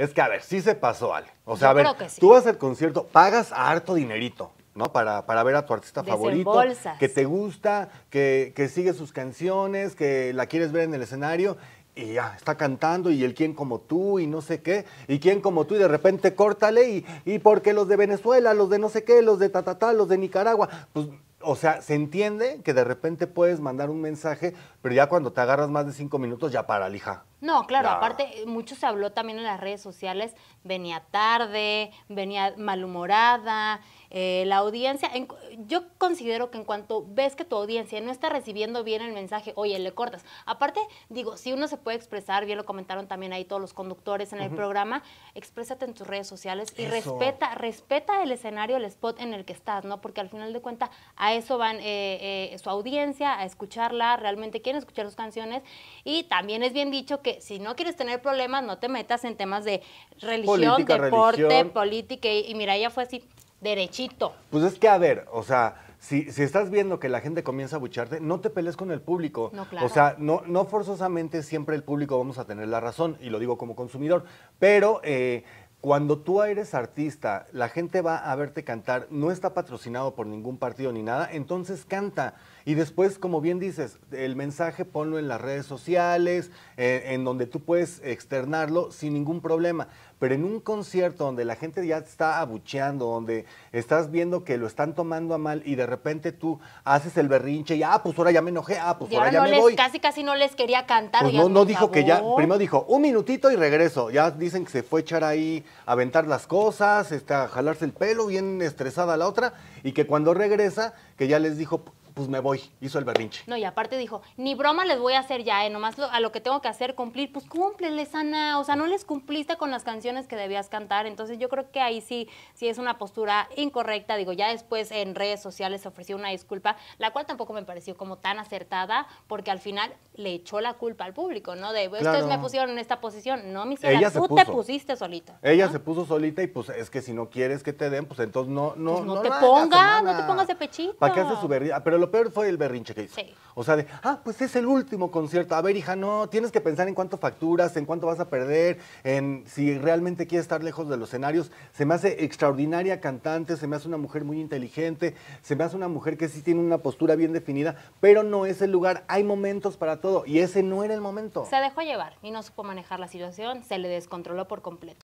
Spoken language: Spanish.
Es que, a ver, sí se pasó, Ale. O sea, a ver, tú vas al concierto, pagas harto dinerito, ¿no? Para, para ver a tu artista favorito, que te gusta, que, que sigue sus canciones, que la quieres ver en el escenario y ya, está cantando y el quién como tú y no sé qué, y quién como tú y de repente córtale y, y porque los de Venezuela, los de no sé qué, los de tatatá, los de Nicaragua, pues o sea, se entiende que de repente puedes mandar un mensaje, pero ya cuando te agarras más de cinco minutos ya para, lija. No, claro, aparte, eh, mucho se habló también en las redes sociales, venía tarde, venía malhumorada, eh, la audiencia, yo considero que en cuanto ves que tu audiencia no está recibiendo bien el mensaje, oye, le cortas. Aparte, digo, si uno se puede expresar, bien lo comentaron también ahí todos los conductores en el programa, exprésate en tus redes sociales y respeta, respeta el escenario, el spot en el que estás, ¿no? Porque al final de cuentas a eso van eh, eh, su audiencia, a escucharla, realmente quieren escuchar sus canciones y también es bien dicho que si no quieres tener problemas, no te metas en temas de religión, deporte, política y, y mira, ella fue así derechito. Pues es que, a ver, o sea, si, si, estás viendo que la gente comienza a bucharte, no te pelees con el público. No, claro. O sea, no, no forzosamente siempre el público vamos a tener la razón, y lo digo como consumidor, pero... Eh, cuando tú eres artista, la gente va a verte cantar, no está patrocinado por ningún partido ni nada, entonces canta. Y después, como bien dices, el mensaje ponlo en las redes sociales, eh, en donde tú puedes externarlo sin ningún problema. Pero en un concierto donde la gente ya está abucheando, donde estás viendo que lo están tomando a mal y de repente tú haces el berrinche y, ah, pues ahora ya me enojé, ah, pues ahora ya me les, voy. Casi, casi no les quería cantar. Pues no, no dijo que ya, primero dijo, un minutito y regreso. Ya dicen que se fue a echar ahí, a aventar las cosas, está, a jalarse el pelo, bien estresada la otra, y que cuando regresa, que ya les dijo, pues me voy, hizo el berrinche. No, y aparte dijo, ni broma les voy a hacer ya, ¿eh? nomás a lo que tengo que hacer cumplir, pues cúmpleles, Ana, o sea, no les cumpliste con las canciones que debías cantar, entonces yo creo que ahí sí, sí es una postura incorrecta, digo, ya después en redes sociales ofreció una disculpa, la cual tampoco me pareció como tan acertada, porque al final le echó la culpa al público, ¿no? De ustedes me pusieron en esta posición. No, mi señora, tú te pusiste solita. Ella se puso solita y pues es que si no quieres que te den, pues entonces no, no, pues no, te pongas, no te pongas de pechito. ¿Para qué haces su berrinche? Ah, pero lo peor fue el berrinche que hizo. O sea, de, ah, pues es el último concierto. A ver, hija, no, tienes que pensar en cuánto facturas, en cuánto vas a perder, en si realmente quieres estar lejos de los escenarios. Se me hace extraordinaria cantante, se me hace una mujer muy inteligente, se me hace una mujer que sí tiene una postura bien definida, pero no es el lugar. Hay momentos para todo y ese no era el momento. Se dejó llevar y no supo manejar la situación, se le descontroló por completo.